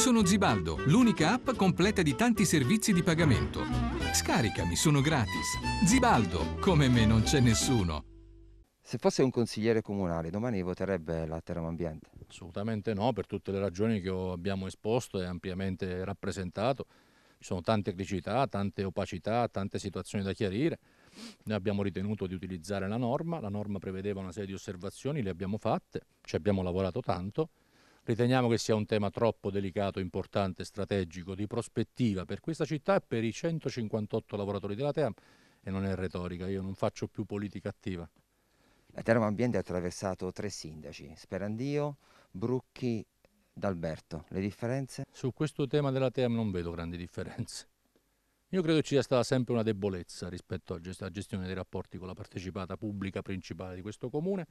Sono Zibaldo, l'unica app completa di tanti servizi di pagamento. Scaricami, sono gratis. Zibaldo, come me non c'è nessuno. Se fosse un consigliere comunale, domani voterebbe la Terra Ambiente? Assolutamente no, per tutte le ragioni che abbiamo esposto e ampiamente rappresentato. Ci sono tante criticità, tante opacità, tante situazioni da chiarire. Noi abbiamo ritenuto di utilizzare la norma, la norma prevedeva una serie di osservazioni, le abbiamo fatte, ci abbiamo lavorato tanto Riteniamo che sia un tema troppo delicato, importante, strategico, di prospettiva per questa città e per i 158 lavoratori della TEAM e non è retorica, io non faccio più politica attiva. La Teramo Ambiente ha attraversato tre sindaci, Sperandio, Brucchi, D'Alberto. Le differenze? Su questo tema della TEAM non vedo grandi differenze. Io credo ci sia stata sempre una debolezza rispetto alla gestione dei rapporti con la partecipata pubblica principale di questo comune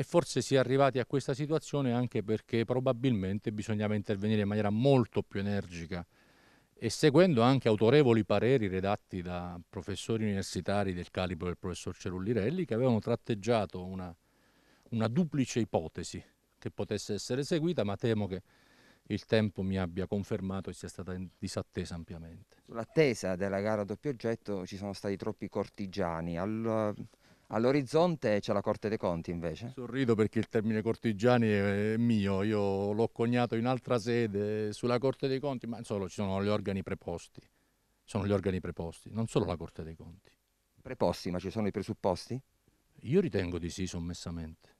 e forse si è arrivati a questa situazione anche perché probabilmente bisognava intervenire in maniera molto più energica e seguendo anche autorevoli pareri redatti da professori universitari del calibro del professor Cerullirelli che avevano tratteggiato una, una duplice ipotesi che potesse essere seguita, ma temo che il tempo mi abbia confermato e sia stata disattesa ampiamente. Sull'attesa della gara a doppio oggetto ci sono stati troppi cortigiani. Al All'orizzonte c'è la Corte dei Conti invece? Sorrido perché il termine cortigiani è mio, io l'ho coniato in altra sede sulla Corte dei Conti, ma insomma ci sono gli organi preposti, sono gli organi preposti, non solo la Corte dei Conti. Preposti, ma ci sono i presupposti? Io ritengo di sì sommessamente.